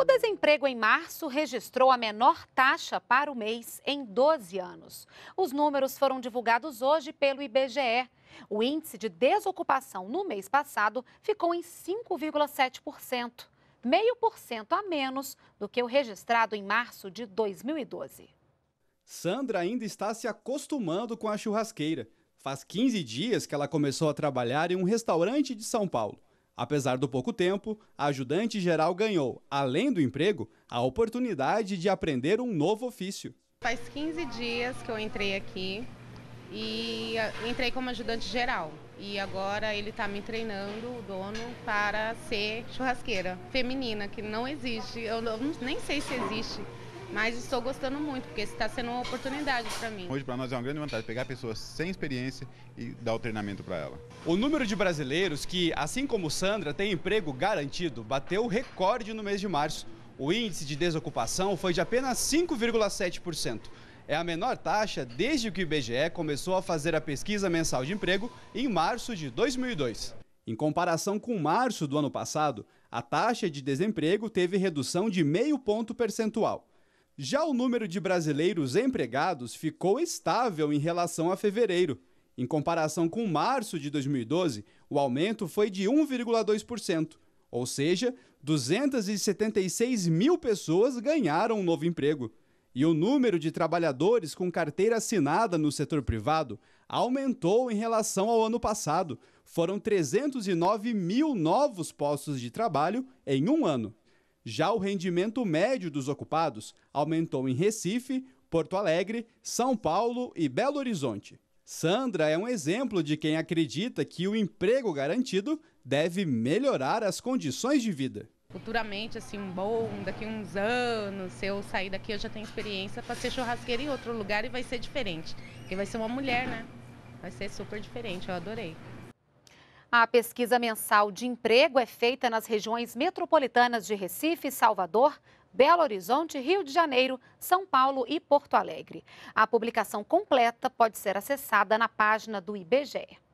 O desemprego em março registrou a menor taxa para o mês em 12 anos. Os números foram divulgados hoje pelo IBGE. O índice de desocupação no mês passado ficou em 5,7%, meio por cento a menos do que o registrado em março de 2012. Sandra ainda está se acostumando com a churrasqueira. Faz 15 dias que ela começou a trabalhar em um restaurante de São Paulo. Apesar do pouco tempo, a ajudante geral ganhou, além do emprego, a oportunidade de aprender um novo ofício. Faz 15 dias que eu entrei aqui e ah, entrei como ajudante geral. E agora ele está me treinando, o dono, para ser churrasqueira feminina, que não existe. Eu nem sei se existe mas estou gostando muito, porque está sendo uma oportunidade para mim. Hoje, para nós, é uma grande vantagem pegar pessoas sem experiência e dar o treinamento para ela. O número de brasileiros que, assim como Sandra, tem emprego garantido bateu recorde no mês de março. O índice de desocupação foi de apenas 5,7%. É a menor taxa desde que o IBGE começou a fazer a pesquisa mensal de emprego em março de 2002. Em comparação com março do ano passado, a taxa de desemprego teve redução de meio ponto percentual. Já o número de brasileiros empregados ficou estável em relação a fevereiro. Em comparação com março de 2012, o aumento foi de 1,2%, ou seja, 276 mil pessoas ganharam um novo emprego. E o número de trabalhadores com carteira assinada no setor privado aumentou em relação ao ano passado. Foram 309 mil novos postos de trabalho em um ano. Já o rendimento médio dos ocupados aumentou em Recife, Porto Alegre, São Paulo e Belo Horizonte. Sandra é um exemplo de quem acredita que o emprego garantido deve melhorar as condições de vida. Futuramente, assim, bom, daqui uns anos, se eu sair daqui, eu já tenho experiência para ser churrasqueira em outro lugar e vai ser diferente. Porque vai ser uma mulher, né? Vai ser super diferente, eu adorei. A pesquisa mensal de emprego é feita nas regiões metropolitanas de Recife, Salvador, Belo Horizonte, Rio de Janeiro, São Paulo e Porto Alegre. A publicação completa pode ser acessada na página do IBGE.